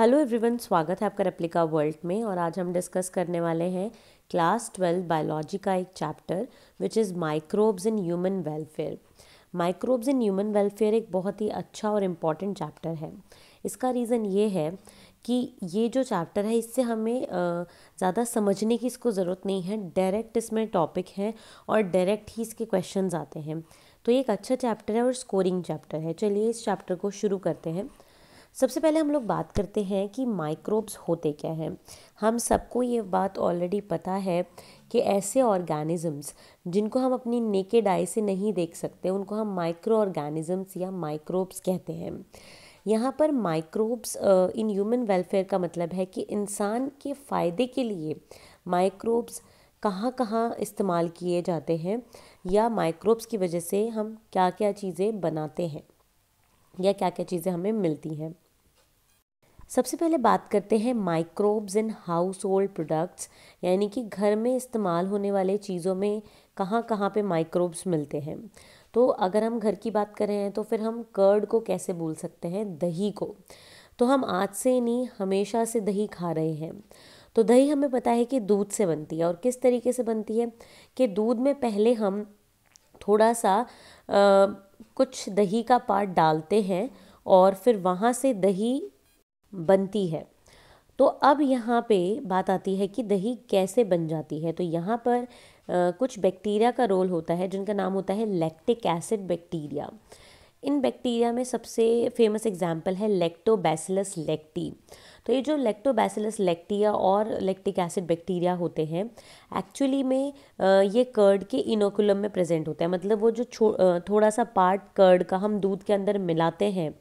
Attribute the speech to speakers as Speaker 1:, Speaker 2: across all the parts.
Speaker 1: Hello everyone स्वागत है आपका रेप्लिका वर्ल्ड में और आज हम डिस्कस करने वाले हैं क्लास ट्वेल्व बायोलॉजी का एक chapter which is microbes in human welfare microbes in human welfare एक बहुत ही अच्छा और इम्पॉर्टेंट चैप्टर है इसका रीज़न ये है कि ये जो चैप्टर है इससे हमें ज़्यादा समझने की इसको ज़रूरत नहीं है डायरेक्ट इसमें टॉपिक है और डायरेक्ट ही इसके क्वेश्चन आते हैं तो ये एक अच्छा चैप्टर है और स्कोरिंग चैप्टर है चलिए इस चैप्टर को शुरू करते हैं सबसे पहले हम लोग बात करते हैं कि माइक्रोब्स होते क्या हैं हम सबको ये बात ऑलरेडी पता है कि ऐसे ऑर्गेनिज़म्स जिनको हम अपनी नेकेड आई से नहीं देख सकते उनको हम माइक्रो ऑर्गेनिज़म्स या माइक्रोब्स कहते हैं यहाँ पर माइक्रोब्स इन ह्यूमन वेलफेयर का मतलब है कि इंसान के फ़ायदे के लिए माइक्रोब्स कहाँ कहाँ इस्तेमाल किए जाते हैं या माइक्रोब्स की वजह से हम क्या क्या चीज़ें बनाते हैं या क्या क्या चीज़ें हमें मिलती हैं सबसे पहले बात करते हैं microbes in household products यानी कि घर में इस्तेमाल होने वाले चीज़ों में कहाँ कहाँ पे माइक्रोब्स मिलते हैं तो अगर हम घर की बात कर रहे हैं तो फिर हम कर्ड को कैसे बोल सकते हैं दही को तो हम आज से नहीं हमेशा से दही खा रहे हैं तो दही हमें पता है कि दूध से बनती है और किस तरीके से बनती है कि दूध में पहले हम थोड़ा सा आ, कुछ दही का पार्ट डालते हैं और फिर वहाँ से दही बनती है तो अब यहाँ पे बात आती है कि दही कैसे बन जाती है तो यहाँ पर आ, कुछ बैक्टीरिया का रोल होता है जिनका नाम होता है लैक्टिक एसिड बैक्टीरिया इन बैक्टीरिया में सबसे फेमस एग्जाम्पल है लेक्टोबैसिलस लेक्टी तो ये जो लेक्टोबैसिलस लेक्टिया और लेक्टिक एसिड बैक्टीरिया होते हैं एक्चुअली में ये कर्ड के इनोकुलम में प्रेजेंट होता है मतलब वो जो थोड़ा सा पार्ट कर्ड का हम दूध के अंदर मिलाते हैं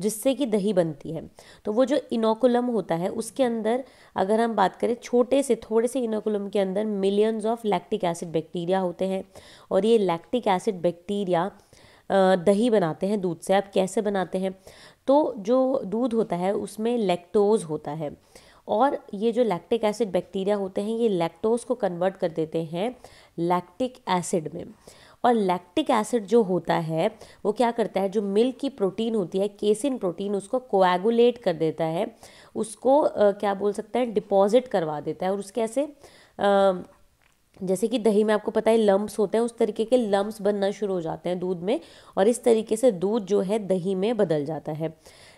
Speaker 1: जिससे कि दही बनती है तो वो जो इनोकुलम होता है उसके अंदर अगर हम बात करें छोटे से थोड़े से इनोकुलम के अंदर millions of lactic acid bacteria होते हैं और ये लैक्टिक एसिड बैक्टीरिया दही बनाते हैं दूध से आप कैसे बनाते हैं तो जो दूध होता है उसमें लैक्टोज होता है और ये जो लैक्टिक एसिड बैक्टीरिया होते हैं ये लैक्टोज को कन्वर्ट कर देते हैं लैक्टिक एसिड में और लैक्टिक एसिड जो होता है वो क्या करता है जो मिल्क की प्रोटीन होती है केसिन प्रोटीन उसको कोएगुलेट कर देता है उसको आ, क्या बोल सकते हैं डिपॉजिट करवा देता है और उसके ऐसे आ, जैसे कि दही में आपको पता है लम्ब्स होते हैं उस तरीके के लम्ब्स बनना शुरू हो जाते हैं दूध में और इस तरीके से दूध जो है दही में बदल जाता है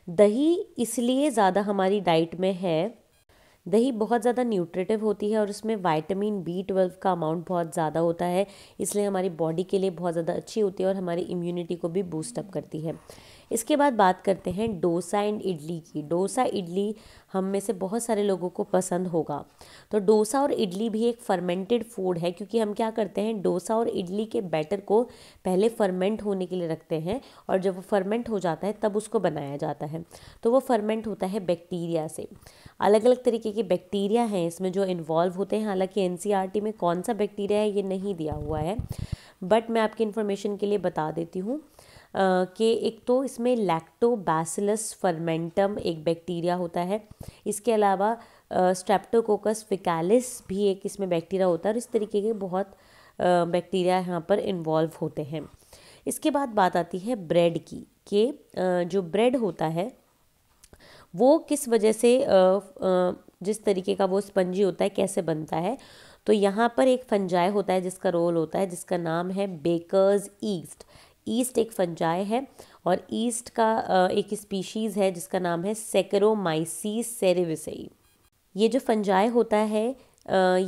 Speaker 1: दही इसलिए ज़्यादा हमारी डाइट में है दही बहुत ज़्यादा न्यूट्रिटिव होती है और उसमें वाइटामिन बी ट्वेल्व का अमाउंट बहुत ज़्यादा होता है इसलिए हमारी बॉडी के लिए बहुत ज़्यादा अच्छी होती है और हमारी इम्यूनिटी को भी बूस्टअप करती है इसके बाद बात करते हैं डोसा एंड इडली की डोसा इडली हम में से बहुत सारे लोगों को पसंद होगा तो डोसा और इडली भी एक फर्मेंटेड फूड है क्योंकि हम क्या करते हैं डोसा और इडली के बैटर को पहले फर्मेंट होने के लिए रखते हैं और जब वो फर्मेंट हो जाता है तब उसको बनाया जाता है तो वो फर्मेंट होता है बैक्टीरिया से अलग अलग तरीके के बैक्टीरिया हैं इसमें जो इन्वॉल्व होते हैं हालांकि एन e में कौन सा बैक्टीरिया है ये नहीं दिया हुआ है बट मैं आपकी इन्फॉर्मेशन के लिए बता देती हूँ कि एक तो इसमें लैक्टोबैसिलस फर्मेंटम एक बैक्टीरिया होता है इसके अलावा स्ट्रेप्टोकोकस फिकालिस भी एक इसमें बैक्टीरिया होता है और इस तरीके के बहुत बैक्टीरिया यहाँ पर इन्वॉल्व होते हैं इसके बाद बात आती है ब्रेड की कि जो ब्रेड होता है वो किस वजह से जिस तरीके का वो स्पंजी होता है कैसे बनता है तो यहाँ पर एक फंजाई होता है जिसका रोल होता है जिसका नाम है बेकर्स ईस्ट ईस्ट एक फंजाई है और ईस्ट का एक स्पीशीज़ है जिसका नाम है सेकरोमाइसिस सेरेविसई ये जो फंजाई होता है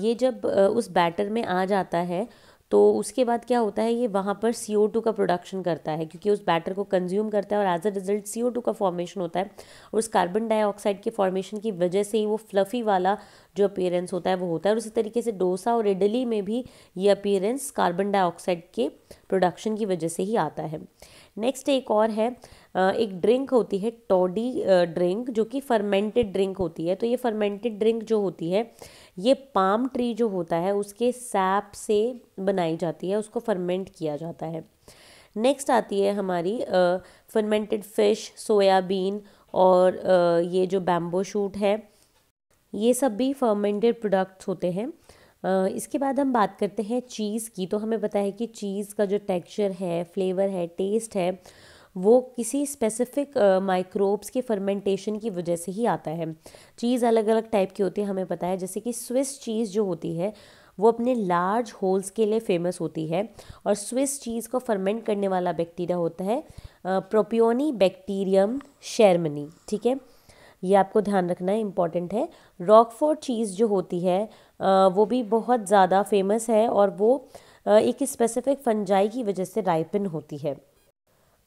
Speaker 1: ये जब उस बैटर में आ जाता है तो उसके बाद क्या होता है ये वहाँ पर सी ओ टू का प्रोडक्शन करता है क्योंकि उस बैटर को कंज्यूम करता है और as a result C O two का फॉर्मेशन होता है और उस कार्बन डाइऑक्साइड के फॉर्मेशन की वजह से ही वो फ्लफ़ी वाला जो अपेयरेंस होता है वो होता है और उसी तरीके से डोसा और इडली में भी ये अपेयरेंस कार्बन डाइऑक्साइड के प्रोडक्शन की वजह से ही आता है नेक्स्ट एक और है एक ड्रिंक होती है टॉडी ड्रिंक जो कि फर्मेंटेड ड्रिंक होती है तो ये फर्मेंटेड ड्रिंक जो होती है ये पाम ट्री जो होता है उसके सैप से बनाई जाती है उसको फर्मेंट किया जाता है नेक्स्ट आती है हमारी फर्मेंटेड फिश सोयाबीन और uh, ये जो बैम्बो शूट है ये सब भी फर्मेंटेड प्रोडक्ट्स होते हैं इसके बाद हम बात करते हैं चीज़ की तो हमें पता है कि चीज़ का जो टेक्सचर है फ्लेवर है टेस्ट है वो किसी स्पेसिफिक माइक्रोब्स के फर्मेंटेशन की वजह से ही आता है चीज़ अलग अलग टाइप की होती है हमें पता है जैसे कि स्विस चीज़ जो होती है वो अपने लार्ज होल्स के लिए फेमस होती है और स्विस चीज़ को फर्मेंट करने वाला बैक्टीरिया होता है प्रोपियोनी बैक्टीरियम शेरमनी ठीक है ये आपको ध्यान रखना है इम्पॉर्टेंट है रॉकफोर्ड चीज़ जो होती है वो भी बहुत ज़्यादा फेमस है और वो एक स्पेसिफिक फंजाई की वजह से राइपिन होती है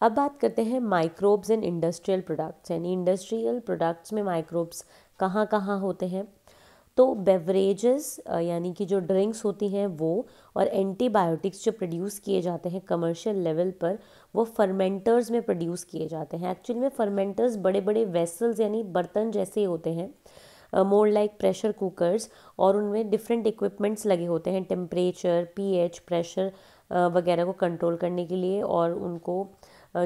Speaker 1: अब बात करते हैं माइक्रोब्स एंड इंडस्ट्रियल प्रोडक्ट्स यानी इंडस्ट्रियल प्रोडक्ट्स में माइक्रोब्स कहाँ कहाँ होते हैं तो बेवरेजेस यानी कि जो ड्रिंक्स होती हैं वो और एंटीबायोटिक्स जो प्रोड्यूस किए जाते हैं कमर्शियल लेवल पर वो फर्मेंटर्स में प्रोड्यूस किए जाते हैं एक्चुअल में फर्मेंटर्स बड़े बड़े वेसल्स यानी बर्तन जैसे होते हैं मोर लाइक प्रेशर कुकर्स और उनमें डिफरेंट इक्विपमेंट्स लगे होते हैं टेम्परेचर पीएच प्रेशर वगैरह को कंट्रोल करने के लिए और उनको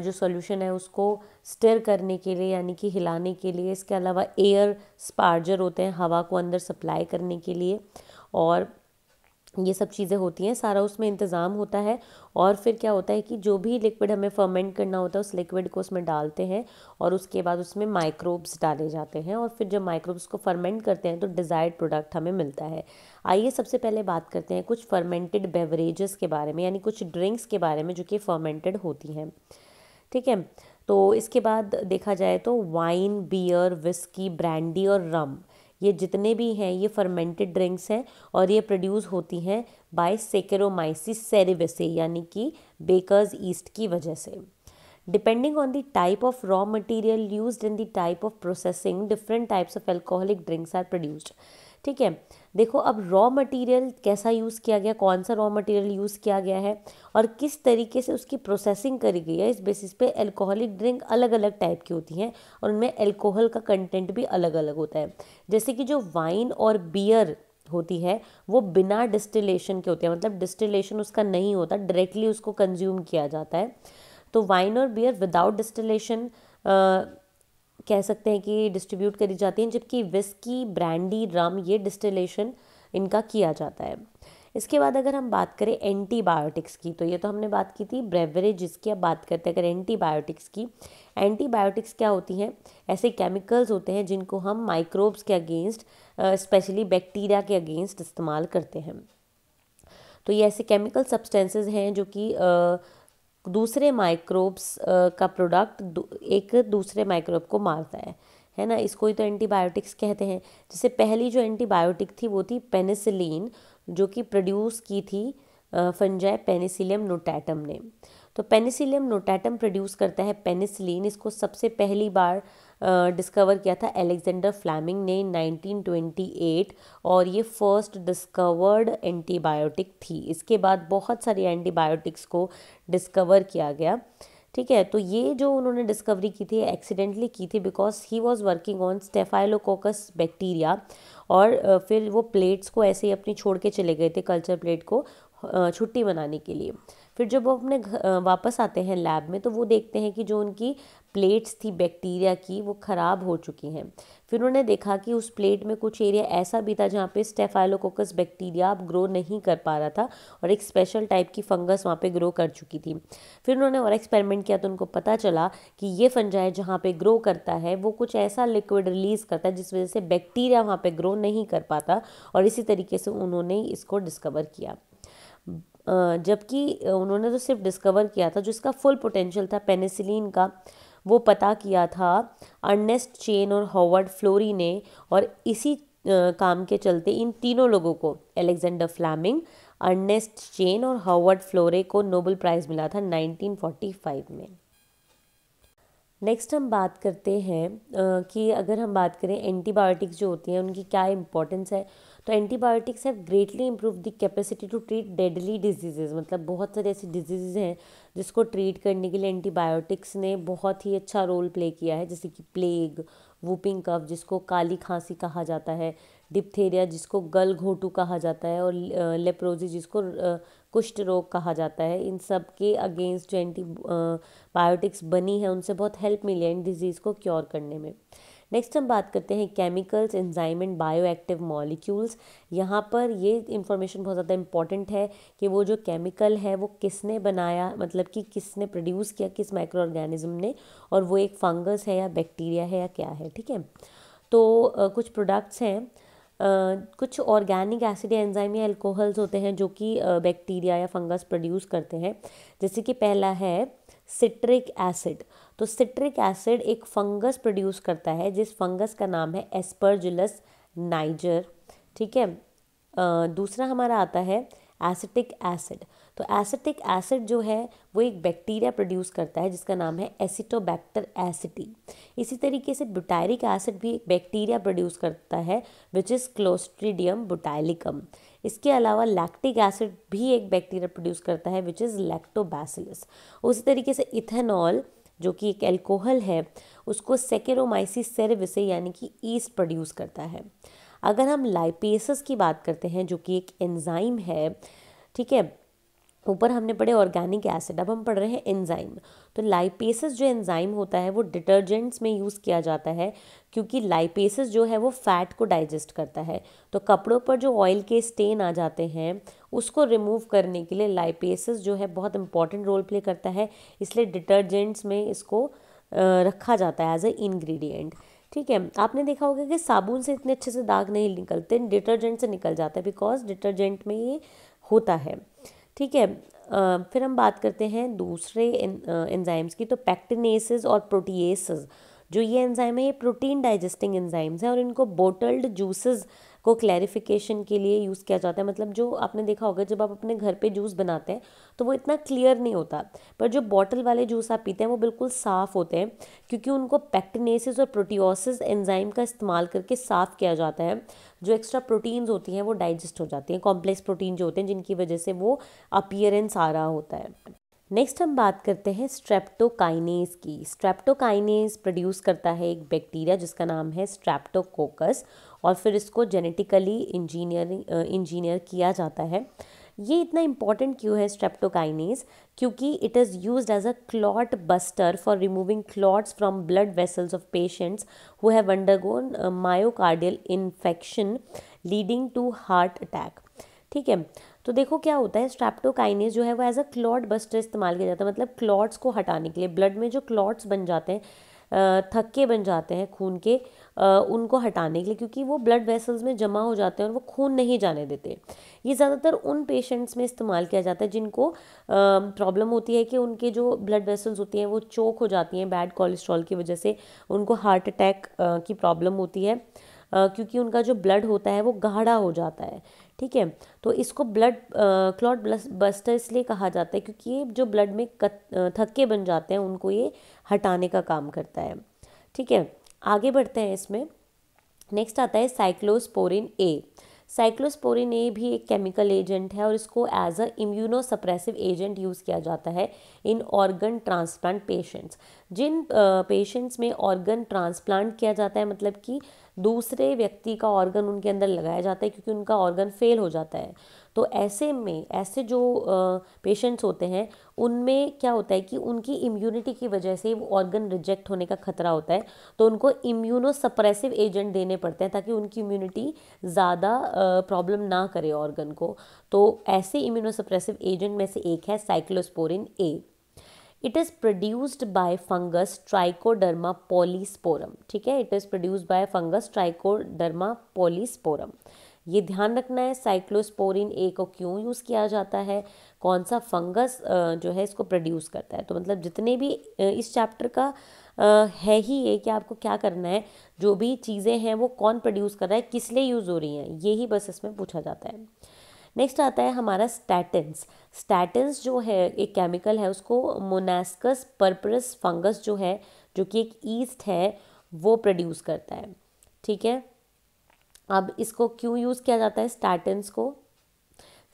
Speaker 1: जो सोल्यूशन है उसको स्टिर करने के लिए यानी कि हिलाने के लिए इसके अलावा एयर स्पार्जर होते हैं हवा को अंदर सप्लाई करने के लिए और ये सब चीज़ें होती हैं सारा उसमें इंतज़ाम होता है और फिर क्या होता है कि जो भी लिक्विड हमें फर्मेंट करना होता है उस लिक्विड को उसमें डालते हैं और उसके बाद उसमें माइक्रोब्स डाले जाते हैं और फिर जब माइक्रोब्स को फर्मेंट करते हैं तो डिज़ायर्ड प्रोडक्ट हमें मिलता है आइए सबसे पहले बात करते हैं कुछ फर्मेंटेड बेवरेजेस के बारे में यानी कुछ ड्रिंक्स के बारे में जो कि फर्मेंटेड होती हैं ठीक है तो इसके बाद देखा जाए तो वाइन बियर विस्की ब्रांडी और रम ये जितने भी हैं ये फर्मेंटेड ड्रिंक्स हैं और ये प्रोड्यूस होती हैं बाय सेकेरोमाइसिस सेरेवेसे यानी कि बेकर्स ईस्ट की वजह से depending on the type of raw material used in the type of processing different types of alcoholic drinks are produced ठीक है देखो अब रॉ मटेरियल कैसा यूज़ किया गया कौन सा रॉ मटेरियल यूज़ किया गया है और किस तरीके से उसकी प्रोसेसिंग करी गई है इस बेसिस पे अल्कोहलिक ड्रिंक अलग अलग टाइप की होती हैं और उनमें अल्कोहल का कंटेंट भी अलग अलग होता है जैसे कि जो वाइन और बियर होती है वो बिना डिस्टिलेशन के होते हैं मतलब डिस्टिलेशन उसका नहीं होता डायरेक्टली उसको कंज्यूम किया जाता है तो वाइन और बियर विदाउट डिस्टिलेशन कह सकते हैं कि डिस्ट्रीब्यूट करी जाती हैं जबकि विस्की ब्रांडी रम ये डिस्टिलेशन इनका किया जाता है इसके बाद अगर हम बात करें एंटीबायोटिक्स की तो ये तो हमने बात की थी ब्रेवरेज जिसकी अब बात करते हैं अगर एंटीबायोटिक्स की एंटीबायोटिक्स क्या होती हैं ऐसे केमिकल्स होते हैं जिनको हम माइक्रोब्स के अगेंस्ट स्पेशली बैक्टीरिया के अगेंस्ट इस्तेमाल करते हैं तो ये ऐसे केमिकल सब्सटेंसेस हैं जो कि uh, दूसरे माइक्रोब्स का प्रोडक्ट एक दूसरे माइक्रोब को मारता है है ना इसको ही तो एंटीबायोटिक्स कहते हैं जैसे पहली जो एंटीबायोटिक थी वो थी पेनिसिलिन जो कि प्रोड्यूस की थी फंजाय पेनिसिलियम नोटैटम ने तो पेनिसिलियम नोटैटम प्रोड्यूस करता है पेनिसिलिन इसको सबसे पहली बार डिस्कवर किया था एलेक्जेंडर फ्लैमिंग ने 1928 और ये फर्स्ट डिस्कवर्ड एंटीबायोटिक थी इसके बाद बहुत सारी एंटीबायोटिक्स को डिस्कवर किया गया ठीक है तो ये जो उन्होंने डिस्कवरी की थी एक्सीडेंटली की थी because he was working on staphylococcus bacteria और फिर वो प्लेट्स को ऐसे ही अपनी छोड़ के चले गए थे कल्चर प्लेट को छुट्टी मनाने के लिए फिर जब वो अपने वापस आते हैं लैब में तो वो देखते हैं कि जो उनकी प्लेट्स थी बैक्टीरिया की वो ख़राब हो चुकी हैं फिर उन्होंने देखा कि उस प्लेट में कुछ एरिया ऐसा भी था जहाँ पे स्टेफाइलोकोकस बैक्टीरिया अब ग्रो नहीं कर पा रहा था और एक स्पेशल टाइप की फंगस वहाँ पे ग्रो कर चुकी थी फिर उन्होंने और एक्सपेरिमेंट किया तो उनको पता चला कि ये फंजाई जहाँ पर ग्रो करता है वो कुछ ऐसा लिक्विड रिलीज़ करता है जिस वजह से बैक्टीरिया वहाँ पर ग्रो नहीं कर पाता और इसी तरीके से उन्होंने इसको डिस्कवर किया जबकि उन्होंने तो सिर्फ डिस्कवर किया था जो इसका फुल पोटेंशियल था पेनिसिलिन का वो पता किया था अर्नेस्ट चेन और हॉवर्ड फ्लोरी ने और इसी काम के चलते इन तीनों लोगों को एलेक्जेंडर फ्लैमिंग अर्नेस्ट चेन और हॉवर्ड फ्लोरे को नोबल प्राइज़ मिला था 1945 में नेक्स्ट हम बात करते हैं कि अगर हम बात करें एंटीबायोटिक्स जो होती हैं उनकी क्या इम्पोर्टेंस है तो antibiotics have greatly improve the capacity to treat deadly diseases मतलब बहुत सारी ऐसी डिजीजेज हैं जिसको ट्रीट करने के लिए एंटीबायोटिक्स ने बहुत ही अच्छा रोल प्ले किया है जैसे कि प्लेग वूपिंग कफ जिसको काली खांसी कहा जाता है डिप्थेरिया जिसको गल घोटू कहा जाता है और लेप्रोजी जिसको कुष्ठ रोग कहा जाता है इन सब के अगेंस्ट जो एंटीबायोटिक्स बनी है उनसे बहुत हेल्प मिली है इन डिजीज़ को क्योर करने में नेक्स्ट हम बात करते हैं chemicals enzyme and bio active molecules यहाँ पर ये इंफॉर्मेशन बहुत ज़्यादा इंपॉर्टेंट है कि वो जो केमिकल है वो किसने बनाया मतलब कि किसने प्रोड्यूस किया किस माइक्रो ऑर्गेनिज्म ने और वो एक फंगस है या बैक्टीरिया है या क्या है ठीक है तो आ, कुछ प्रोडक्ट्स हैं Uh, कुछ ऑर्गेनिक एसिड या एंजाइम या एल्कोहल्स होते हैं जो कि बैक्टीरिया uh, या फंगस प्रोड्यूस करते हैं जैसे कि पहला है सिट्रिक एसिड तो सिट्रिक एसिड एक फंगस प्रोड्यूस करता है जिस फंगस का नाम है एस्पर्जुलस नाइजर ठीक है दूसरा हमारा आता है एसिटिक एसिड तो एसिटिक एसिड जो है वो एक बैक्टीरिया प्रोड्यूस करता है जिसका नाम है एसिटोबैक्टर एसिटी इसी तरीके से बुटायरिक एसिड भी एक बैक्टीरिया प्रोड्यूस करता है विच इज़ क्लोस्ट्रीडियम बुटाइलिकम इसके अलावा लैक्टिक एसिड भी एक बैक्टीरिया प्रोड्यूस करता है विच इज़ लैक्टोबैसिलस उसी तरीके से इथेनॉल जो कि एक एल्कोहल है उसको सेकेरोमाइसिस से यानी कि ईस्ट प्रोड्यूस करता है अगर हम लाइपेसिस की बात करते हैं जो कि एक एंजाइम है ठीक है ऊपर हमने पढ़े ऑर्गेनिक एसिड अब हम पढ़ रहे हैं एंजाइम तो लाइपेसिस जो एंजाइम होता है वो डिटर्जेंट्स में यूज़ किया जाता है क्योंकि लाइपेसिस जो है वो फैट को डाइजेस्ट करता है तो कपड़ों पर जो ऑयल के स्टेन आ जाते हैं उसको रिमूव करने के लिए लाइपेसिस जो है बहुत इंपॉर्टेंट रोल प्ले करता है इसलिए डिटर्जेंट्स में इसको रखा जाता है एज ए इन्ग्रीडियंट ठीक है आपने देखा होगा कि साबुन से इतने अच्छे से दाग नहीं निकलते डिटर्जेंट से निकल जाता है बिकॉज डिटर्जेंट में ये होता है ठीक है फिर हम बात करते हैं दूसरे एंजाइम्स की तो पैक्टिनेसिस और प्रोटीएसिस जो ये एंजाइम है ये प्रोटीन डाइजेस्टिंग एंजाइम्स हैं और इनको बोटल्ड जूसेस को क्लैरिफिकेशन के लिए यूज़ किया जाता है मतलब जो आपने देखा होगा जब आप अपने घर पे जूस बनाते हैं तो वो इतना क्लियर नहीं होता पर जो बॉटल वाले जूस आप पीते हैं वो बिल्कुल साफ़ होते हैं क्योंकि उनको पैक्टिनेसिस और प्रोटीओसिस एंजाइम का इस्तेमाल करके साफ़ किया जाता है जो एक्स्ट्रा प्रोटीन्स होती हैं वो डाइजेस्ट हो जाती हैं कॉम्प्लेक्स प्रोटीन जो होते हैं जिनकी वजह से वो अपियरेंस आ रहा होता है नेक्स्ट हम बात करते हैं स्ट्रेप्टोकाइनेज की स्ट्रेप्टोकाइनेज प्रोड्यूस करता है एक बैक्टीरिया जिसका नाम है स्ट्रेप्टोकोकस और फिर इसको जेनेटिकली इंजीनियरिंग इंजीनियर किया जाता है ये इतना इम्पॉर्टेंट क्यों है स्ट्रेप्टोकाइनेज क्योंकि it is use as a clot buster for removing clots from blood vessels of patients who have undergone myocardial infection leading to heart attack ठीक है तो देखो क्या होता है स्ट्रैप्टोकाइनेज जो है वो एज अ क्लॉट बस्टर इस्तेमाल किया जाता है मतलब क्लॉट्स को हटाने के लिए ब्लड में जो क्लॉट्स बन जाते हैं थक्के बन जाते हैं खून के उनको हटाने के लिए क्योंकि वो ब्लड वेसल्स में जमा हो जाते हैं और वो खून नहीं जाने देते ये ज़्यादातर उन पेशेंट्स में इस्तेमाल किया जाता है जिनको प्रॉब्लम होती है कि उनके जो ब्लड वेसल्स होती हैं वो चोक हो जाती हैं बैड कोलेस्ट्रॉल की वजह से उनको हार्ट अटैक की प्रॉब्लम होती है क्योंकि उनका जो ब्लड होता है वो गाढ़ा हो जाता है ठीक है तो इसको ब्लड क्लॉट बस्टर इसलिए कहा जाता है क्योंकि ये जो ब्लड में थक्के बन जाते हैं उनको ये हटाने का काम करता है ठीक है आगे बढ़ते हैं इसमें नेक्स्ट आता है साइक्लोस्पोरिन ए साइक्लोस्पोरिन ए भी एक केमिकल एजेंट है और इसको as a immunosuppressive agent use किया जाता है इन ऑर्गन ट्रांसप्लांट पेशेंट्स जिन पेशेंट्स में ऑर्गन ट्रांसप्लांट किया जाता है मतलब कि दूसरे व्यक्ति का ऑर्गन उनके अंदर लगाया जाता है क्योंकि उनका ऑर्गन फेल हो जाता है तो ऐसे में ऐसे जो पेशेंट्स होते हैं उनमें क्या होता है कि उनकी इम्यूनिटी की वजह से वो ऑर्गन रिजेक्ट होने का खतरा होता है तो उनको इम्यूनो सप्रेसिव एजेंट देने पड़ते हैं ताकि उनकी इम्यूनिटी ज़्यादा प्रॉब्लम ना करे ऑर्गन को तो ऐसे इम्यूनो सप्रेसिव एजेंट में से एक है cyclosporin A it is produced by fungus Trichoderma polysporum ठीक है it is produced by fungus Trichoderma polysporum ये ध्यान रखना है साइक्लोस्पोरिन ए को क्यों यूज़ किया जाता है कौन सा फंगस जो है इसको प्रोड्यूस करता है तो मतलब जितने भी इस चैप्टर का है ही ये कि आपको क्या करना है जो भी चीज़ें हैं वो कौन प्रोड्यूस कर रहा है किस लिए यूज़ हो रही हैं ये ही बस इसमें पूछा जाता है नेक्स्ट आता है हमारा स्टैटिन्स स्टैटिन्स जो है एक केमिकल है उसको मोनास्कस पर्परस फंगस जो है जो कि एक ईस्ट है वो प्रोड्यूस करता है ठीक है अब इसको क्यों यूज़ किया जाता है स्टैटिन्स को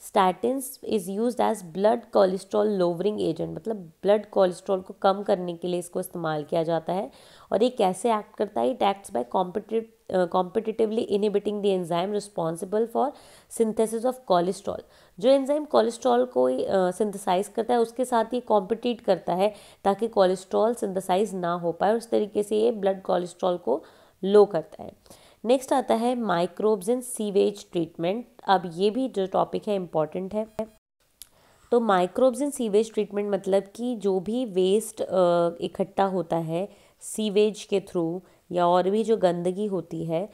Speaker 1: statins is use as blood cholesterol lowering agent मतलब ब्लड कोलेस्ट्रॉल को कम करने के लिए इसको इस्तेमाल किया जाता है और ये कैसे एक्ट करता है it acts by competi competitively inhibiting the enzyme responsible for synthesis of cholesterol जो एंजाइम कोलेस्ट्रॉल को सिंथेसाइज uh, करता है उसके साथ ये कॉम्पिटिट करता है ताकि कोलेस्ट्रॉल सिंथेसाइज ना हो पाए उस तरीके से ये ब्लड कोलेस्ट्रॉल को लो करता है नेक्स्ट आता है माइक्रोब्स इन सीवेज ट्रीटमेंट अब ये भी जो टॉपिक है इम्पॉर्टेंट है तो माइक्रोब्स इन सीवेज ट्रीटमेंट मतलब कि जो भी वेस्ट uh, इकट्ठा होता है सीवेज के थ्रू या और भी जो गंदगी होती है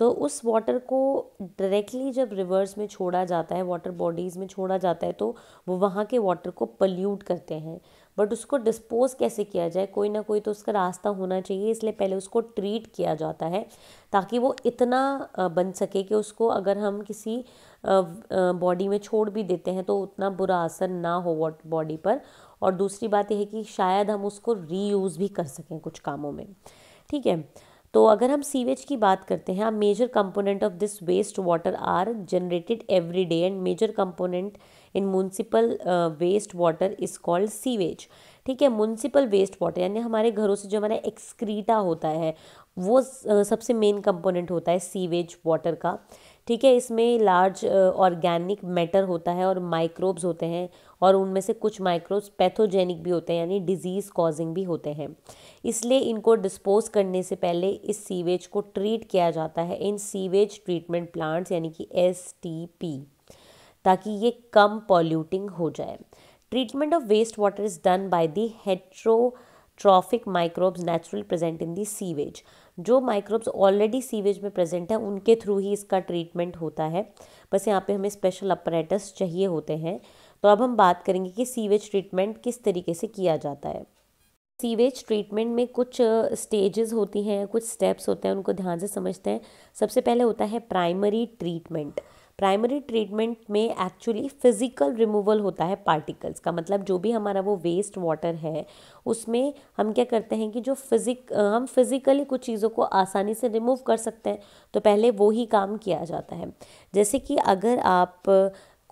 Speaker 1: तो उस वाटर को डायरेक्टली जब रिवर्स में छोड़ा जाता है वाटर बॉडीज़ में छोड़ा जाता है तो वो वहाँ के वाटर को पल्यूट करते हैं बट उसको डिस्पोज कैसे किया जाए कोई ना कोई तो उसका रास्ता होना चाहिए इसलिए पहले उसको ट्रीट किया जाता है ताकि वो इतना बन सके कि उसको अगर हम किसी बॉडी में छोड़ भी देते हैं तो उतना बुरा असर ना हो बॉडी पर और दूसरी बात यह है कि शायद हम उसको रीयूज़ भी कर सकें कुछ कामों में ठीक है तो अगर हम सीवेज की बात करते हैं major component of this waste water are generated every day and major component in municipal waste water is called sewage ठीक है म्यूनसिपल वेस्ट वाटर यानी हमारे घरों से जो हमारा एक्सक्रीटा होता है वो uh, सबसे मेन कंपोनेंट होता है सीवेज वाटर का ठीक है इसमें लार्ज ऑर्गेनिक मैटर होता है और माइक्रोब्स होते हैं और उनमें से कुछ माइक्रोब्स पैथोजेनिक भी होते हैं यानी डिजीज़ कॉजिंग भी होते हैं इसलिए इनको डिस्पोज करने से पहले इस सीवेज को ट्रीट किया जाता है इन सीवेज ट्रीटमेंट प्लांट्स यानी कि एस ताकि ये कम पॉल्यूटिंग हो जाए treatment of waste water is done by the heterotrophic microbes natural present in the sewage जो माइक्रोब्स ऑलरेडी सीवेज में प्रेजेंट है उनके थ्रू ही इसका ट्रीटमेंट होता है बस यहाँ पे हमें स्पेशल अपरेटस चाहिए होते हैं तो अब हम बात करेंगे कि सीवेज ट्रीटमेंट किस तरीके से किया जाता है सीवेज ट्रीटमेंट में कुछ स्टेजेस होती हैं कुछ स्टेप्स होते हैं उनको ध्यान से समझते हैं सबसे पहले होता है प्राइमरी ट्रीटमेंट प्राइमरी ट्रीटमेंट में एक्चुअली फिज़िकल रिमूवल होता है पार्टिकल्स का मतलब जो भी हमारा वो वेस्ट वाटर है उसमें हम क्या करते हैं कि जो फिज़िक हम फिज़िकली कुछ चीज़ों को आसानी से रिमूव कर सकते हैं तो पहले वो ही काम किया जाता है जैसे कि अगर आप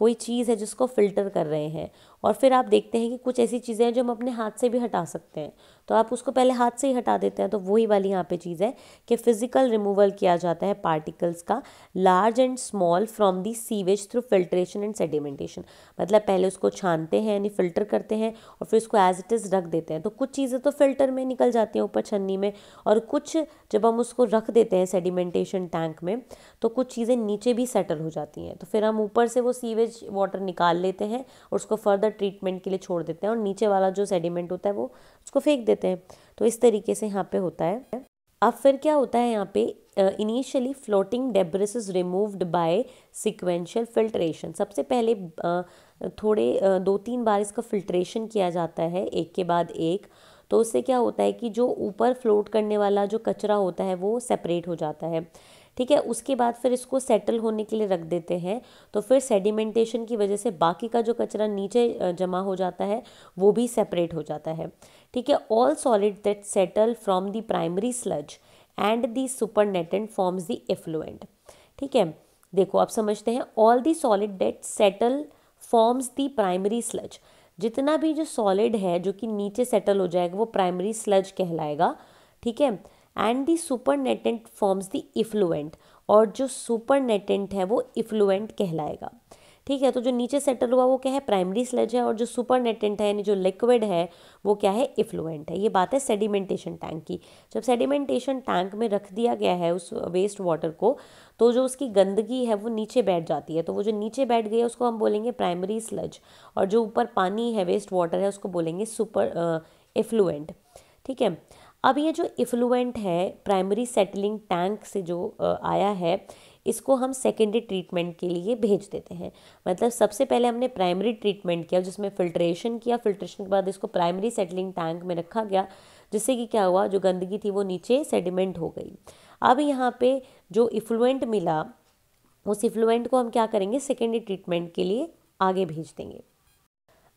Speaker 1: कोई चीज़ है जिसको फ़िल्टर कर रहे हैं और फिर आप देखते हैं कि कुछ ऐसी चीज़ें हैं जो हम अपने हाथ से भी हटा सकते हैं तो आप उसको पहले हाथ से ही हटा देते हैं तो वही वाली यहाँ पे चीज़ है कि फ़िज़िकल रिमूवल किया जाता है पार्टिकल्स का large and small from the sewage through filtration and sedimentation मतलब पहले उसको छानते हैं यानी फ़िल्टर करते हैं और फिर उसको एज इट इज़ रख देते हैं तो कुछ चीज़ें तो फ़िल्टर में निकल जाती हैं ऊपर छन्नी में और कुछ जब हम उसको रख देते हैं सेडिमेंटेशन टैंक में तो कुछ चीज़ें नीचे भी सेटल हो जाती हैं तो फिर हम ऊपर से वो सीवेज वाटर निकाल लेते हैं और उसको फर्दर ट्रीटमेंट के लिए छोड़ देते हैं और नीचे वाला जो सेडिमेंट होता है वो उसको फेंक देते हैं रहते हैं तो इस तरीके से यहाँ पे होता है अब फिर क्या होता है यहाँ पे initially floating debris is removed by sequential filtration सबसे पहले uh, थोड़े uh, दो तीन बार इसका फिल्ट्रेशन किया जाता है एक के बाद एक तो उससे क्या होता है कि जो ऊपर फ्लोट करने वाला जो कचरा होता है वो सेपरेट हो जाता है ठीक है उसके बाद फिर इसको सेटल होने के लिए रख देते हैं तो फिर सेडिमेंटेशन की वजह से बाकी का जो कचरा नीचे जमा हो जाता है वो भी सेपरेट हो जाता है ठीक है all solid that settle from the primary sludge and the natant forms the effluent ठीक है देखो आप समझते हैं all the solid that settle forms the primary sludge जितना भी जो सॉलिड है जो कि नीचे सेटल हो जाएगा वो प्राइमरी स्लज कहलाएगा ठीक है and the supernatant forms the effluent और जो सुपरनेटेंट है वो इफ्लुएंट कहलाएगा ठीक है तो जो नीचे सेटल हुआ वो क्या है प्राइमरी स्लेज है और जो सुपरनेटेंट है यानी जो लिक्विड है वो क्या है इफ्लुएंट है ये बात है सेडिमेंटेशन टैंक की जब सेडिमेंटेशन टैंक में रख दिया गया है उस वेस्ट वाटर को तो जो उसकी गंदगी है वो नीचे बैठ जाती है तो वो जो नीचे बैठ गई है उसको हम बोलेंगे प्राइमरी स्लज और जो ऊपर पानी है वेस्ट वाटर है उसको बोलेंगे सुपर इफ्लुएंट ठीक है अब ये जो इफ्लुएंट है प्राइमरी सेटलिंग टैंक से जो आया है इसको हम सेकेंडरी ट्रीटमेंट के लिए भेज देते हैं मतलब सबसे पहले हमने प्राइमरी ट्रीटमेंट किया जिसमें फिल्ट्रेशन किया फिल्ट्रेशन के बाद इसको प्राइमरी सेटलिंग टैंक में रखा गया जिससे कि क्या हुआ जो गंदगी थी वो नीचे सेडिमेंट हो गई अब यहाँ पे जो इफ्लुएंट मिला उस इफ्लुएंट को हम क्या करेंगे सेकेंडरी ट्रीटमेंट के लिए आगे भेज देंगे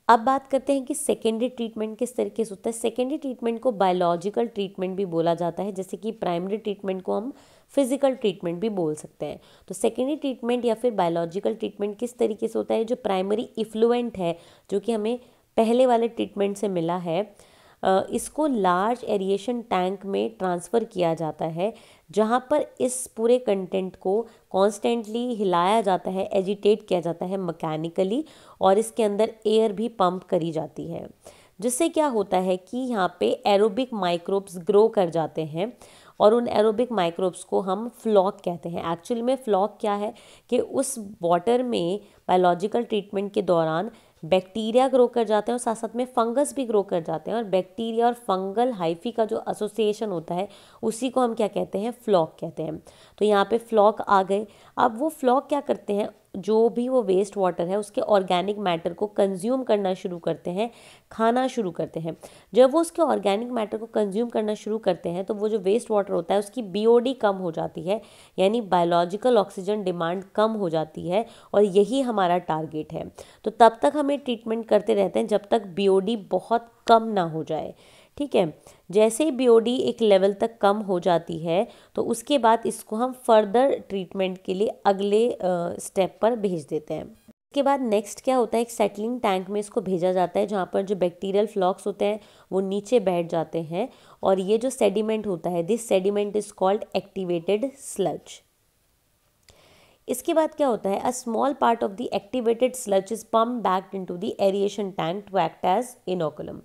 Speaker 1: अब बात करते हैं कि सेकेंडरी ट्रीटमेंट किस तरीके से होता है सेकेंडरी ट्रीटमेंट को बायोलॉजिकल ट्रीटमेंट भी बोला जाता है जैसे कि प्राइमरी ट्रीटमेंट को हम फिजिकल ट्रीटमेंट भी बोल सकते हैं तो सेकेंडरी ट्रीटमेंट या फिर बायोलॉजिकल ट्रीटमेंट किस तरीके से होता है जो प्राइमरी इफ्लुएंट है जो कि हमें पहले वाले ट्रीटमेंट से मिला है इसको लार्ज एरिएशन टैंक में ट्रांसफ़र किया जाता है जहाँ पर इस पूरे कंटेंट को कॉन्स्टेंटली हिलाया जाता है एजिटेट किया जाता है मकैनिकली और इसके अंदर एयर भी पंप करी जाती है जिससे क्या होता है कि यहाँ पे एरोबिक माइक्रोब्स ग्रो कर जाते हैं और उन एरोबिक माइक्रोब्स को हम फ्लॉक कहते हैं एक्चुअल में फ्लॉक क्या है कि उस वाटर में बायोलॉजिकल ट्रीटमेंट के दौरान बैक्टीरिया ग्रो कर जाते हैं और साथ साथ में फंगस भी ग्रो कर जाते हैं और बैक्टीरिया और फंगल हाइफी का जो एसोसिएशन होता है उसी को हम क्या कहते हैं फ्लॉक कहते हैं तो यहाँ पे फ्लॉक आ गए अब वो फ्लॉक क्या करते हैं जो भी वो वेस्ट वाटर है उसके ऑर्गेनिक मैटर को कंज्यूम करना शुरू करते हैं खाना शुरू करते हैं जब वो उसके ऑर्गेनिक मैटर को कंज्यूम करना शुरू करते हैं तो वो जो वेस्ट वाटर होता है उसकी बीओडी कम हो जाती है यानी बायोलॉजिकल ऑक्सीजन डिमांड कम हो जाती है और यही हमारा टारगेट है तो तब तक हमें ट्रीटमेंट करते रहते हैं जब तक बीओडी बहुत कम ना हो जाए ठीक है जैसे ही बीओडी एक लेवल तक कम हो जाती है तो उसके बाद इसको हम फर्दर ट्रीटमेंट के लिए अगले स्टेप पर भेज देते हैं इसके बाद नेक्स्ट क्या होता है एक सेटलिंग टैंक में इसको भेजा जाता है जहाँ पर जो बैक्टीरियल फ्लॉक्स होते हैं वो नीचे बैठ जाते हैं और ये जो सेडिमेंट होता है this sediment is called activated sludge इसके बाद क्या होता है a small part of the activated sludge is pump backed into the aeration tank to act as inoculum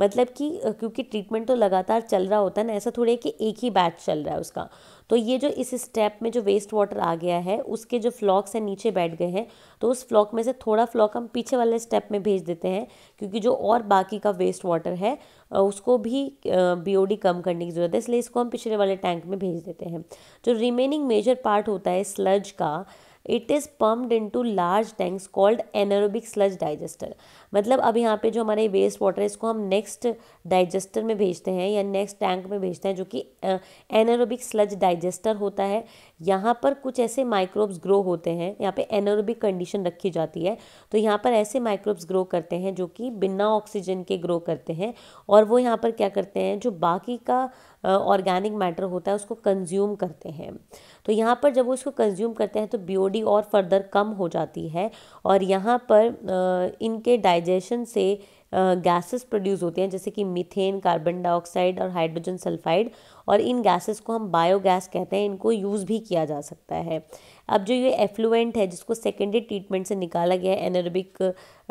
Speaker 1: मतलब कि क्योंकि ट्रीटमेंट तो लगातार चल रहा होता है ना ऐसा थोड़ी है कि एक ही बैच चल रहा है उसका तो ये जो इस स्टेप में जो वेस्ट वाटर आ गया है उसके जो फ्लॉक्स हैं नीचे बैठ गए हैं तो उस फ्लॉक में से थोड़ा फ्लॉक हम पीछे वाले स्टेप में भेज देते हैं क्योंकि जो और बाकी का वेस्ट वाटर है उसको भी बीओडी कम करने की ज़रूरत है इसलिए इसको हम पिछले वाले टैंक में भेज देते हैं जो रिमेनिंग मेजर पार्ट होता है स्लज का it is pumped into large tanks called anaerobic sludge digester मतलब अब यहाँ पे जो हमारे वेस्ट वाटर है इसको हम नेक्स्ट डाइजेस्टर में भेजते हैं या नेक्स्ट टैंक में भेजते हैं जो कि एनरोबिक स्लज डाइजेस्टर होता है यहाँ पर कुछ ऐसे माइक्रोब्स ग्रो होते हैं यहाँ पे एनोरोबिक कंडीशन रखी जाती है तो यहाँ पर ऐसे माइक्रोब्स ग्रो करते हैं जो कि बिना ऑक्सीजन के ग्रो करते हैं और वो यहाँ पर क्या करते हैं जो बाकी का ऑर्गेनिक मैटर होता है उसको कंज्यूम करते हैं तो यहाँ पर जब वो इसको कंज्यूम करते हैं तो बी और फर्दर कम हो जाती है और यहाँ पर इनके डाइ डाइजेशन से गैसेस प्रोड्यूस होते हैं जैसे कि मीथेन कार्बन डाइऑक्साइड और हाइड्रोजन सल्फाइड और इन गैसेस को हम बायोगैस कहते हैं इनको यूज़ भी किया जा सकता है अब जो ये एफ्लुएंट है जिसको सेकेंडरी ट्रीटमेंट से निकाला गया है एनर्बिक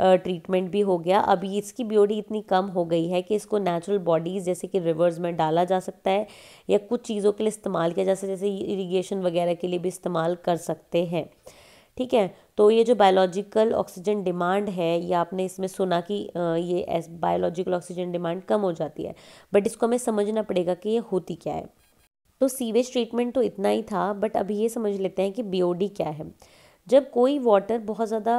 Speaker 1: ट्रीटमेंट भी हो गया अब इसकी ब्योडी इतनी कम हो गई है कि इसको नेचुरल बॉडीज़ जैसे कि रिवर्स में डाला जा सकता है या कुछ चीज़ों के लिए इस्तेमाल किया जा सकता है जैसे इरीगेशन वगैरह के लिए भी इस्तेमाल कर सकते हैं ठीक है तो ये जो बायोलॉजिकल ऑक्सीजन डिमांड है ये आपने इसमें सुना कि ये बायोलॉजिकल ऑक्सीजन डिमांड कम हो जाती है बट इसको हमें समझना पड़ेगा कि ये होती क्या है तो सीवेज ट्रीटमेंट तो इतना ही था बट अब ये समझ लेते हैं कि बीओडी क्या है जब कोई वाटर बहुत ज़्यादा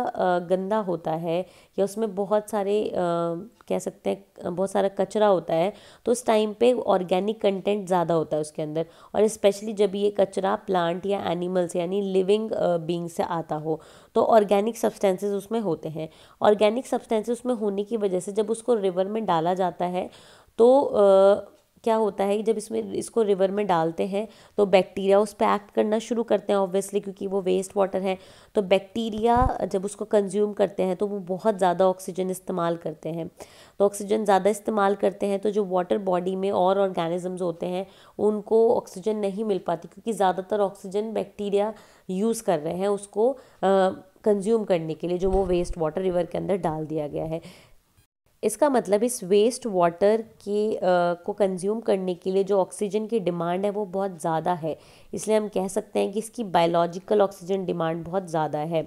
Speaker 1: गंदा होता है या उसमें बहुत सारे कह सकते हैं बहुत सारा कचरा होता है तो उस टाइम पे ऑर्गेनिक कंटेंट ज़्यादा होता है उसके अंदर और स्पेशली जब ये कचरा प्लांट या एनिमल्स यानी लिविंग बींग से आता हो तो ऑर्गेनिक सब्सटेंसेस उसमें होते हैं ऑर्गेनिक सब्सटेंसेस उसमें होने की वजह से जब उसको रिवर में डाला जाता है तो क्या होता है कि जब इसमें इसको रिवर में डालते हैं तो बैक्टीरिया उस पर एक्ट करना शुरू करते हैं ऑब्वियसली क्योंकि वो वेस्ट वाटर है तो बैक्टीरिया जब उसको कंज्यूम करते हैं तो वो बहुत ज़्यादा ऑक्सीजन इस्तेमाल करते हैं तो ऑक्सीजन ज़्यादा इस्तेमाल करते हैं तो जो वाटर बॉडी में और ऑर्गेनिजम्स होते हैं उनको ऑक्सीजन नहीं मिल पाती क्योंकि ज़्यादातर ऑक्सीजन बैक्टीरिया यूज़ कर रहे हैं उसको कंज्यूम करने के लिए जो वो वेस्ट वाटर रिवर के अंदर डाल दिया गया है इसका मतलब इस वेस्ट वाटर के आ, को कंज्यूम करने के लिए जो ऑक्सीजन की डिमांड है वो बहुत ज़्यादा है इसलिए हम कह सकते हैं कि इसकी बायोलॉजिकल ऑक्सीजन डिमांड बहुत ज़्यादा है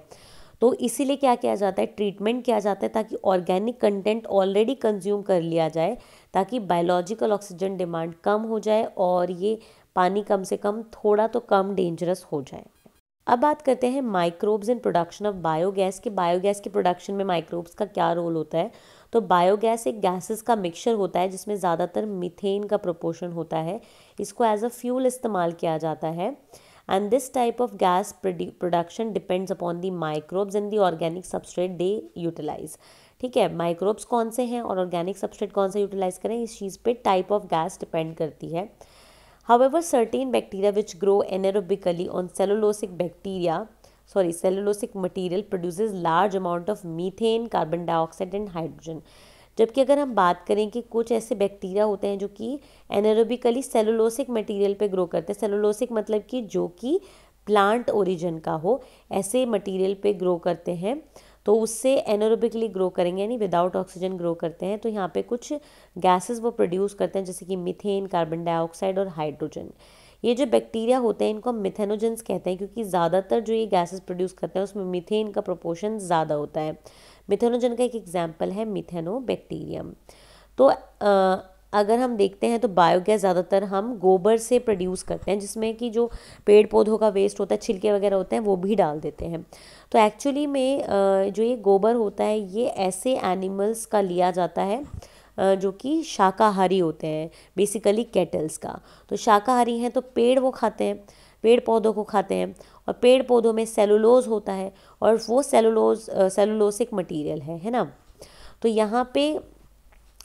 Speaker 1: तो इसीलिए क्या किया जाता है ट्रीटमेंट किया जाता है ताकि ऑर्गेनिक कंटेंट ऑलरेडी कंज्यूम कर लिया जाए ताकि बायोलॉजिकल ऑक्सीजन डिमांड कम हो जाए और ये पानी कम से कम थोड़ा तो कम डेंजरस हो जाए अब बात करते हैं microbes in production of biogas के बायोगैस के प्रोडक्शन में माइक्रोब्स का क्या रोल होता है तो बायोगैस एक गैसेस का मिक्सचर होता है जिसमें ज़्यादातर मिथेन का प्रोपोर्शन होता है इसको एज अ फ्यूल इस्तेमाल किया जाता है and this type of gas production depends upon the microbes in the organic substrate they utilize ठीक है माइक्रोब्स कौन से हैं और ऑर्गेनिक सब्सट्रेट कौन से यूटिलाइज करें इस चीज़ पे टाइप ऑफ गैस डिपेंड करती है However, certain bacteria which grow anaerobically on cellulosic bacteria, sorry, cellulosic material produces large amount of methane, carbon dioxide and hydrogen. जबकि अगर हम बात करें कि कुछ ऐसे बैक्टीरिया होते हैं जो कि एनरोबिकली सेलुलोसिक मटेरियल पे ग्रो करते हैं सेलुलोसिक मतलब कि जो कि प्लांट ओरिजिन का हो ऐसे मटेरियल पे ग्रो करते हैं तो उससे एनोरोबिकली ग्रो करेंगे यानी विदाउट ऑक्सीजन ग्रो करते हैं तो यहाँ पे कुछ गैसेस वो प्रोड्यूस करते हैं जैसे कि मिथेन कार्बन डाइऑक्साइड और हाइड्रोजन ये जो बैक्टीरिया होते हैं इनको हम मिथेनोजेंस कहते हैं क्योंकि ज़्यादातर जो ये गैसेस प्रोड्यूस करते हैं उसमें मिथेन का प्रोपोर्शन ज़्यादा होता है मिथेनोजन का एक एग्जाम्पल है मिथेनो बैक्टीरियम तो अगर हम देखते हैं तो बायोगैस ज़्यादातर हम गोबर से प्रोड्यूस करते हैं जिसमें कि जो पेड़ पौधों का वेस्ट होता है छिलके वगैरह होते हैं वो भी डाल देते हैं तो एक्चुअली में जो ये गोबर होता है ये ऐसे एनिमल्स का लिया जाता है जो कि शाकाहारी होते हैं बेसिकली कैटल्स का तो शाकाहारी हैं तो पेड़ वो खाते हैं पेड़ पौधों को खाते हैं और पेड़ पौधों में सेलुलोज होता है और वो सेलुलोज सेलुलोसिक मटेरियल है है ना तो यहाँ पे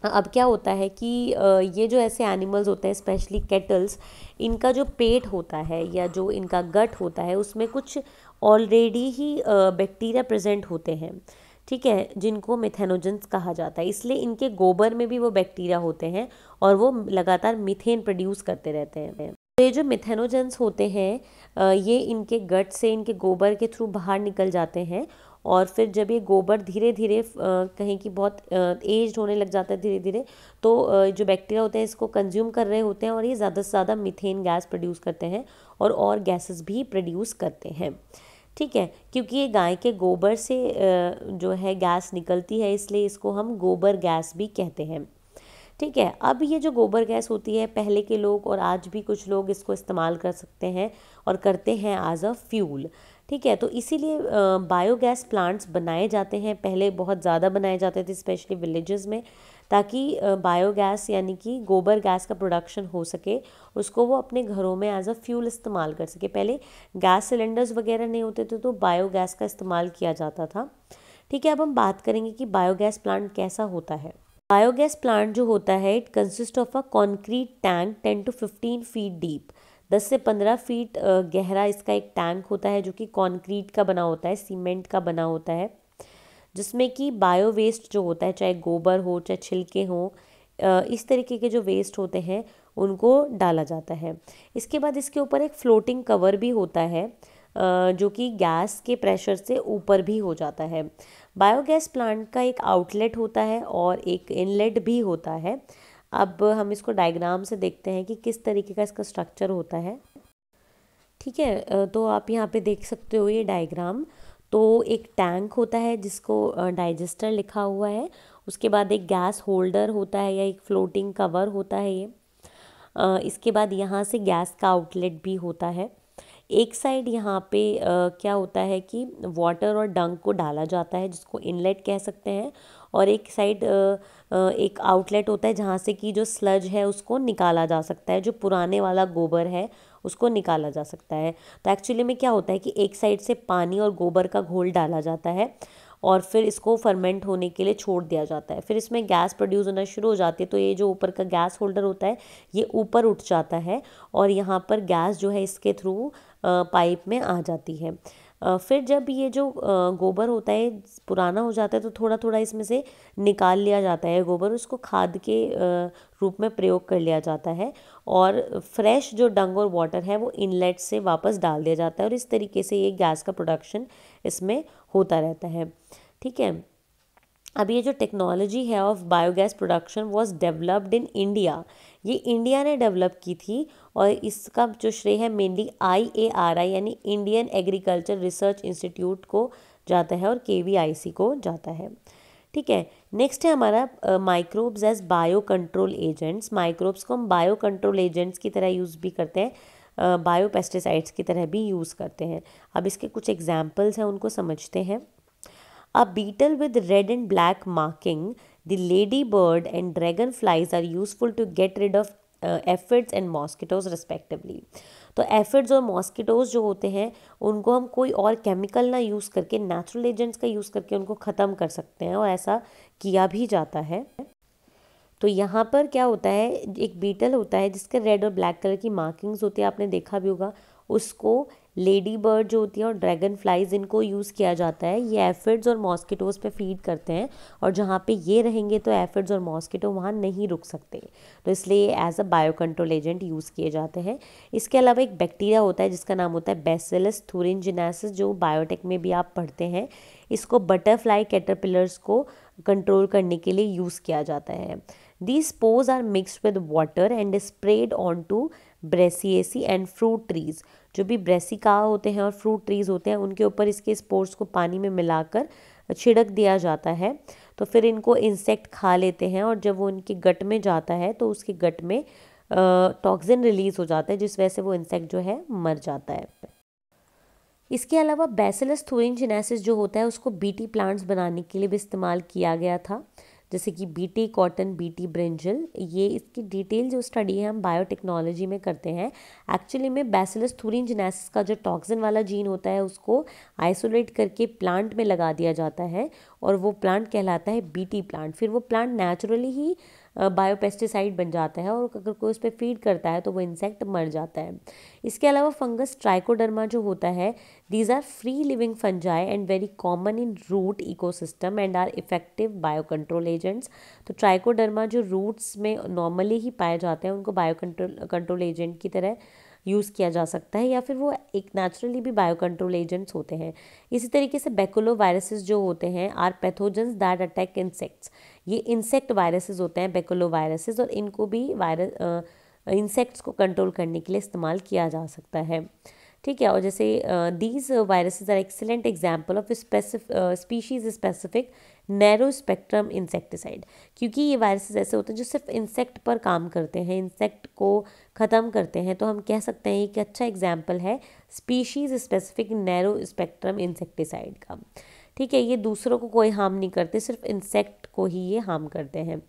Speaker 1: हाँ, अब क्या होता है कि ये जो ऐसे एनिमल्स होते हैं स्पेशली केटल्स इनका जो पेट होता है या जो इनका गट होता है उसमें कुछ ऑलरेडी ही बैक्टीरिया प्रेजेंट होते हैं ठीक है जिनको मिथेनोजेंस कहा जाता है इसलिए इनके गोबर में भी वो बैक्टीरिया होते हैं और वो लगातार मिथेन प्रोड्यूस करते रहते हैं तो ये जो मिथेनोजेंस होते हैं ये इनके गट से इनके गोबर के थ्रू बाहर निकल जाते हैं और फिर जब ये गोबर धीरे धीरे कहें कि बहुत एज्ड होने लग जाता है धीरे धीरे तो जो बैक्टीरिया होते हैं इसको कंज्यूम कर रहे होते हैं और ये ज़्यादा से ज़्यादा मिथेन गैस प्रोड्यूस करते हैं और और गैसेस भी प्रोड्यूस करते हैं ठीक है क्योंकि ये गाय के गोबर से जो है गैस निकलती है इसलिए इसको हम गोबर गैस भी कहते हैं ठीक है अब ये जो गोबर गैस होती है पहले के लोग और आज भी कुछ लोग इसको इस्तेमाल कर सकते हैं और करते हैं एज अ फ्यूल ठीक है तो इसीलिए बायोगैस प्लांट्स बनाए जाते हैं पहले बहुत ज़्यादा बनाए जाते थे स्पेशली विलेजेस में ताकि बायोगैस यानी कि गोबर गैस का प्रोडक्शन हो सके उसको वो अपने घरों में एज अ फ्यूल इस्तेमाल कर सके पहले गैस सिलेंडर्स वगैरह नहीं होते थे तो बायोगैस का इस्तेमाल किया जाता था ठीक है अब हम बात करेंगे कि बायोगैस प्लांट कैसा होता है बायोगैस प्लांट जो होता है it consist of a concrete tank ten to fifteen feet deep दस से पंद्रह फीट गहरा इसका एक टैंक होता है जो कि कंक्रीट का बना होता है सीमेंट का बना होता है जिसमें कि बायो वेस्ट जो होता है चाहे गोबर हो चाहे छिलके हो इस तरीके के जो वेस्ट होते हैं उनको डाला जाता है इसके बाद इसके ऊपर एक फ्लोटिंग कवर भी होता है जो कि गैस के प्रेशर से ऊपर भी हो जाता है बायोगैस प्लांट का एक आउटलेट होता है और एक इनलेट भी होता है अब हम इसको डायग्राम से देखते हैं कि किस तरीके का इसका स्ट्रक्चर होता है ठीक है तो आप यहाँ पे देख सकते हो ये डायग्राम तो एक टैंक होता है जिसको डाइजेस्टर लिखा हुआ है उसके बाद एक गैस होल्डर होता है या एक फ्लोटिंग कवर होता है ये इसके बाद यहाँ से गैस का आउटलेट भी होता है एक साइड यहाँ पे क्या होता है कि वाटर और डंक को डाला जाता है जिसको इनलेट कह सकते हैं और एक साइड एक आउटलेट होता है जहाँ से कि जो स्लज है उसको निकाला जा सकता है जो पुराने वाला गोबर है उसको निकाला जा सकता है तो एक्चुअली में क्या होता है कि एक साइड से पानी और गोबर का घोल डाला जाता है और फिर इसको फर्मेंट होने के लिए छोड़ दिया जाता है फिर इसमें गैस प्रोड्यूस होना शुरू हो जाती है तो ये जो ऊपर का गैस होल्डर होता है ये ऊपर उठ जाता है और यहाँ पर गैस जो है इसके थ्रू पाइप में आ जाती है फिर जब ये जो गोबर होता है पुराना हो जाता है तो थोड़ा थोड़ा इसमें से निकाल लिया जाता है गोबर उसको खाद के रूप में प्रयोग कर लिया जाता है और फ्रेश जो डंग और वाटर है वो इनलेट से वापस डाल दिया जाता है और इस तरीके से ये गैस का प्रोडक्शन इसमें होता रहता है ठीक है अब ये जो टेक्नोलॉजी है of biogas production was developed in India ये इंडिया ने डेवलप की थी और इसका जो श्रेय है मेनली आई ए आर आई यानी इंडियन एग्रीकल्चर रिसर्च इंस्टीट्यूट को जाता है और के वी आई सी को जाता है ठीक है नेक्स्ट है हमारा microbes as bio control agents microbes को हम बायो कंट्रोल एजेंट्स की तरह यूज़ भी करते हैं बायो पेस्टिसाइड्स की तरह भी यूज़ करते हैं अब इसके कुछ एग्जाम्पल्स हैं उनको समझते हैं a beetle with red and black marking the lady bird and dragon flies are useful to get rid of aphids and mosquitoes respectively तो एफिड्स और मॉस्किटोज जो होते हैं उनको हम कोई और केमिकल ना यूज़ करके नेचुरल एजेंट्स का यूज़ करके उनको ख़त्म कर सकते हैं और ऐसा किया भी जाता है तो यहाँ पर क्या होता है एक बीटल होता है जिसके रेड और ब्लैक कलर की मार्किंग्स होती है आपने देखा भी होगा उसको लेडी बर्ड जो होती है और ड्रैगन फ्लाइज इनको यूज़ किया जाता है ये एफिड्स और मॉस्किटोज पे फीड करते हैं और जहाँ पे ये रहेंगे तो एफिड्स और मॉस्किटो वहाँ नहीं रुक सकते तो इसलिए as a bio control agent use किए जाते हैं इसके अलावा एक बैक्टीरिया होता है जिसका नाम होता है बेसिलस थूरिनजिनासिस जो बायोटेक में भी आप पढ़ते हैं इसको बटरफ्लाई कैटरपिलर्स को कंट्रोल करने के लिए यूज़ किया जाता है the spores are mixed with water and spread on to Brassicaceae and fruit trees जो भी ब्रेसिका होते हैं और फ्रूट ट्रीज़ होते हैं उनके ऊपर इसके स्पोर्ट्स को पानी में मिलाकर छिड़क दिया जाता है तो फिर इनको इंसेक्ट खा लेते हैं और जब वो इनके गट में जाता है तो उसके गट में टॉक्सिन रिलीज़ हो जाता है जिस वजह से वो इंसेक्ट जो है मर जाता है इसके अलावा बेसिलस थोरिन जिनेसिस जो होता है उसको बीटी प्लांट्स बनाने के लिए भी इस्तेमाल किया गया था जैसे कि बीटी कॉटन बीटी ब्रिंजल ये इसकी डिटेल जो स्टडी है हम बायोटेक्नोलॉजी में करते हैं एक्चुअली में बैसिलस थूरिन जिनेसिस का जो टॉक्सिन वाला जीन होता है उसको आइसोलेट करके प्लांट में लगा दिया जाता है और वो प्लांट कहलाता है बीटी प्लांट फिर वो प्लांट नेचुरली ही बायोपेस्टिसाइड बन जाता है और अगर कोई उस पर फीड करता है तो वो इंसेक्ट मर जाता है इसके अलावा फंगस ट्राइकोडर्मा जो होता है these are free living fungi and very common in root ecosystem and are effective bio control agents तो ट्राइकोडर्मा जो रूट्स में नॉर्मली ही पाए जाते हैं उनको बायो कंट्रोल कंट्रोल एजेंट की तरह यूज़ किया जा सकता है या फिर वो एक नेचुरली भी बायो कंट्रोल एजेंट्स होते हैं इसी तरीके से बैकुलो वायरसेस जो होते हैं are pathogens that attack insects ये इंसेक्ट वायरसेस होते हैं बेकुलो वायरसेस और इनको भी वायरस इंसेक्ट्स को कंट्रोल करने के लिए इस्तेमाल किया जा सकता है ठीक है और जैसे these viruses are excellent example of specif species specific narrow spectrum insecticide क्योंकि ये वायरसेस ऐसे होते हैं जो सिर्फ इंसेक्ट पर काम करते हैं इंसेक्ट को ख़त्म करते हैं तो हम कह सकते हैं कि अच्छा एग्जाम्पल है species specific narrow spectrum insecticide का ठीक है ये दूसरों को कोई हार्म नहीं करते सिर्फ इंसेक्ट को ही ये हार्म करते हैं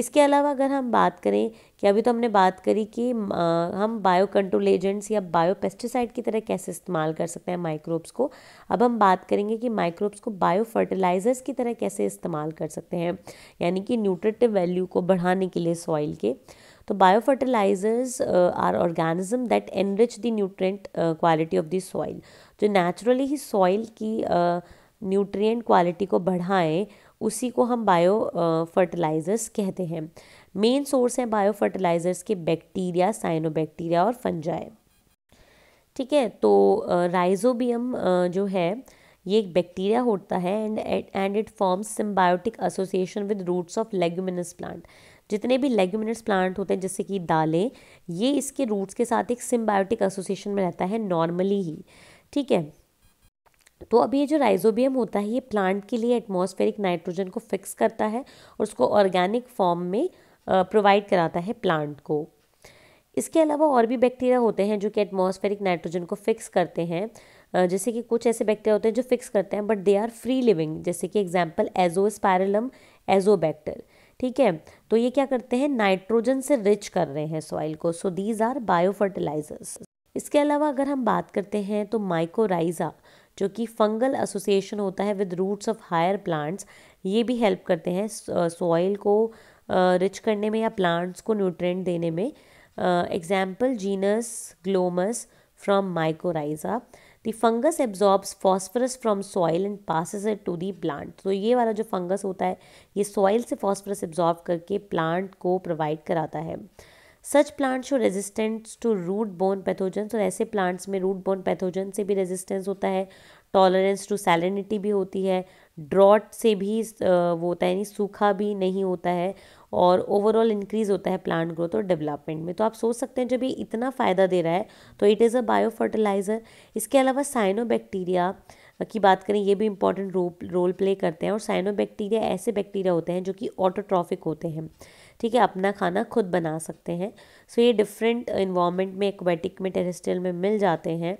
Speaker 1: इसके अलावा अगर हम बात करें कि अभी तो हमने बात करी कि हम बायो कंट्रोल एजेंट्स या बायो पेस्टिसाइड की तरह कैसे इस्तेमाल कर सकते हैं माइक्रोब्स को अब हम बात करेंगे कि माइक्रोब्स को बायो फर्टिलाइज़र्स की तरह कैसे इस्तेमाल कर सकते हैं यानी कि न्यूट्रिटिव वैल्यू को बढ़ाने के लिए सॉइल के तो bio fertilizers are organism that enrich the nutrient quality of the soil जो नेचुरली ही सॉइल की uh, न्यूट्रिएंट क्वालिटी को बढ़ाएं उसी को हम बायो फर्टिलाइज़र्स कहते हैं मेन सोर्स हैं बायो फर्टिलाइज़र्स के बैक्टीरिया साइनोबैक्टीरिया और फंजाए ठीक है तो राइजोबियम जो है ये एक बैक्टीरिया होता है and and it forms symbiotic association with roots of leguminous plant जितने भी लेग्यूमिनस प्लांट होते हैं जैसे कि दालें ये इसके रूट्स के साथ एक सिम्बायोटिक एसोसिएशन में रहता है नॉर्मली ही ठीक है तो अब ये जो राइजोबियम होता है ये प्लांट के लिए एटमॉस्फेरिक नाइट्रोजन को फिक्स करता है और उसको ऑर्गेनिक फॉर्म में प्रोवाइड कराता है प्लांट को इसके अलावा और भी बैक्टीरिया होते हैं जो कि एटमॉस्फेरिक नाइट्रोजन को फिक्स करते हैं जैसे कि कुछ ऐसे बैक्टीरिया होते हैं जो फिक्स करते हैं but they are free living जैसे कि एग्जाम्पल एजो स्पायरलम एजोबैक्टर ठीक है तो ये क्या करते हैं नाइट्रोजन से रिच कर रहे हैं सॉइल को so these are bio fertilizers इसके अलावा अगर हम बात करते हैं तो माइकोराइजा जो कि फंगल एसोसिएशन होता है with roots of higher plants ये भी हेल्प करते हैं सॉइल को रिच करने में या प्लांट्स को न्यूट्रेंट देने में example genus Glomus from mycorrhiza the fungus absorbs phosphorus from soil and passes it to the plant तो ये वाला जो फंगस होता है ये सॉइल से फॉस्फरस एब्जॉर्ब करके प्लांट को प्रोवाइड कराता है such plants show resistance to root borne pathogens और ऐसे प्लांट्स में रूट बोन पैथोजन से भी रेजिस्टेंस होता है टॉलरेंस टू सैलिनिटी भी होती है ड्रॉट से भी वो होता है यानी सूखा भी नहीं होता है और ओवरऑल इंक्रीज होता है प्लांट ग्रोथ और डेवलपमेंट में तो आप सोच सकते हैं जब ये इतना फ़ायदा दे रहा है तो it is a bio fertilizer इसके अलावा साइनोबैक्टीरिया की बात करें ये भी इंपॉर्टेंट रोल रोल प्ले करते हैं और साइनोबैक्टीरिया ऐसे बैक्टीरिया होते हैं जो कि ऑटोट्रॉफिक होते हैं ठीक है अपना खाना खुद बना सकते हैं सो ये डिफरेंट इन्वामेंट में एक्वेटिक में टेरेस्ट्रियल में मिल जाते हैं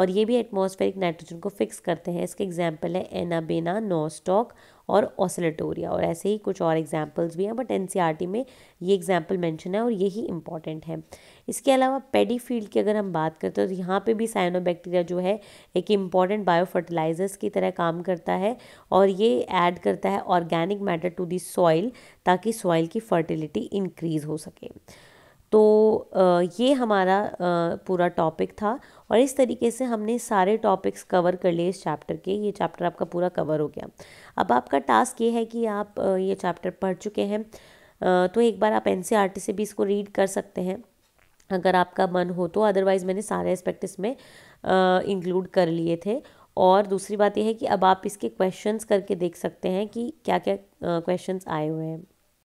Speaker 1: और ये भी एटमॉस्फेरिक नाइट्रोजन को फिक्स करते हैं इसके एग्जाम्पल है एनाबेना नोस्टॉक और ऑसिलेटोरिया और ऐसे ही कुछ और एग्जाम्पल्स भी हैं बट एन e में ये एग्जाम्पल मैंशन है और यही इंपॉर्टेंट है इसके अलावा पेडी फील्ड की अगर हम बात करते हैं तो यहाँ पे भी साइनोबैक्टीरिया जो है एक इम्पॉर्टेंट बायोफर्टिलाइजर्स की तरह काम करता है और ये ऐड करता है organic matter to the soil ताकि सॉइल की फर्टिलिटी इंक्रीज़ हो सके तो ये हमारा पूरा टॉपिक था और इस तरीके से हमने सारे टॉपिक्स कवर कर लिए इस चैप्टर के ये चैप्टर आपका पूरा कवर हो गया अब आपका टास्क ये है कि आप ये चैप्टर पढ़ चुके हैं तो एक बार आप एन e से भी इसको रीड कर सकते हैं अगर आपका मन हो तो अदरवाइज़ मैंने सारे एस्पेक्ट इसमें इंक्लूड कर लिए थे और दूसरी बात यह है कि अब आप इसके क्वेश्चंस करके देख सकते हैं कि क्या क्या क्वेश्चंस आए हुए हैं